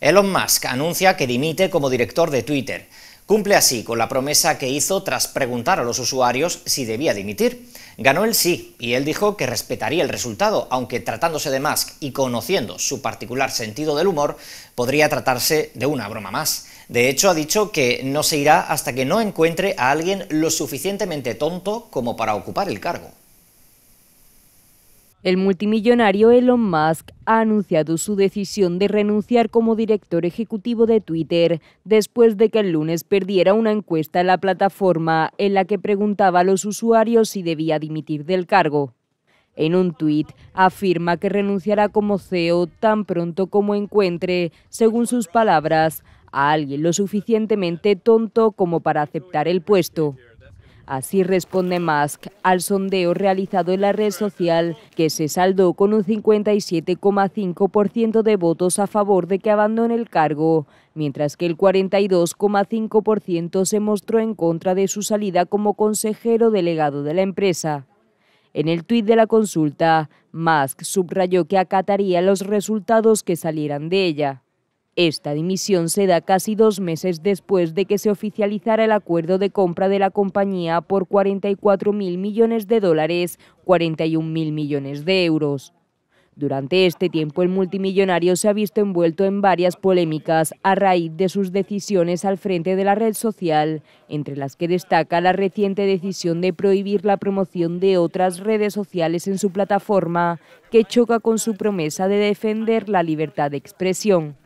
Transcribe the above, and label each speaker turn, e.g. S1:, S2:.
S1: Elon Musk anuncia que dimite como director de Twitter. Cumple así con la promesa que hizo tras preguntar a los usuarios si debía dimitir. Ganó el sí y él dijo que respetaría el resultado, aunque tratándose de Musk y conociendo su particular sentido del humor, podría tratarse de una broma más. De hecho, ha dicho que no se irá hasta que no encuentre a alguien lo suficientemente tonto como para ocupar el cargo.
S2: El multimillonario Elon Musk ha anunciado su decisión de renunciar como director ejecutivo de Twitter después de que el lunes perdiera una encuesta en la plataforma en la que preguntaba a los usuarios si debía dimitir del cargo. En un tuit afirma que renunciará como CEO tan pronto como encuentre, según sus palabras, a alguien lo suficientemente tonto como para aceptar el puesto. Así responde Musk al sondeo realizado en la red social, que se saldó con un 57,5% de votos a favor de que abandone el cargo, mientras que el 42,5% se mostró en contra de su salida como consejero delegado de la empresa. En el tuit de la consulta, Musk subrayó que acataría los resultados que salieran de ella. Esta dimisión se da casi dos meses después de que se oficializara el acuerdo de compra de la compañía por 44 mil millones de dólares, 41 mil millones de euros. Durante este tiempo el multimillonario se ha visto envuelto en varias polémicas a raíz de sus decisiones al frente de la red social, entre las que destaca la reciente decisión de prohibir la promoción de otras redes sociales en su plataforma, que choca con su promesa de defender la libertad de expresión.